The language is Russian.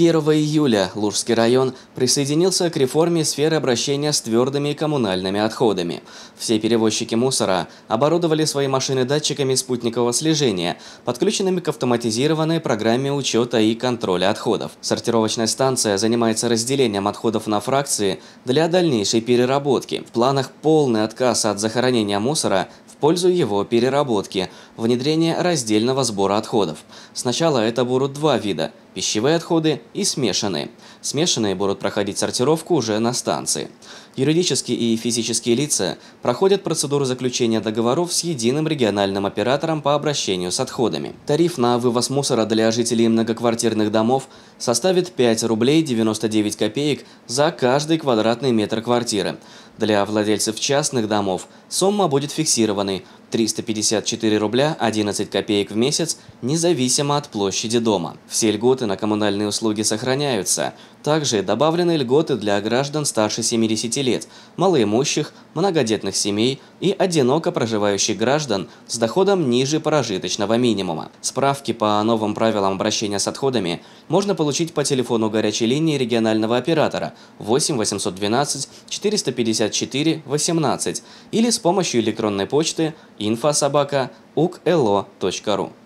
1 июля Лужский район присоединился к реформе сферы обращения с твердыми и коммунальными отходами. Все перевозчики мусора оборудовали свои машины датчиками спутникового слежения, подключенными к автоматизированной программе учета и контроля отходов. Сортировочная станция занимается разделением отходов на фракции для дальнейшей переработки. В планах полный отказ от захоронения мусора в пользу его переработки, внедрение раздельного сбора отходов. Сначала это будут два вида пищевые отходы и смешанные. Смешанные будут проходить сортировку уже на станции. Юридические и физические лица проходят процедуру заключения договоров с единым региональным оператором по обращению с отходами. Тариф на вывоз мусора для жителей многоквартирных домов составит 5 рублей 99 копеек за каждый квадратный метр квартиры. Для владельцев частных домов сумма будет фиксированной – 354 рубля 11 копеек в месяц, независимо от площади дома. Все льготы на коммунальные услуги сохраняются. Также добавлены льготы для граждан старше 70 лет, малоимущих, многодетных семей и одиноко проживающих граждан с доходом ниже прожиточного минимума. Справки по новым правилам обращения с отходами можно получить по телефону горячей линии регионального оператора 8 812 454 18 или с помощью электронной почты info собака uklo.ru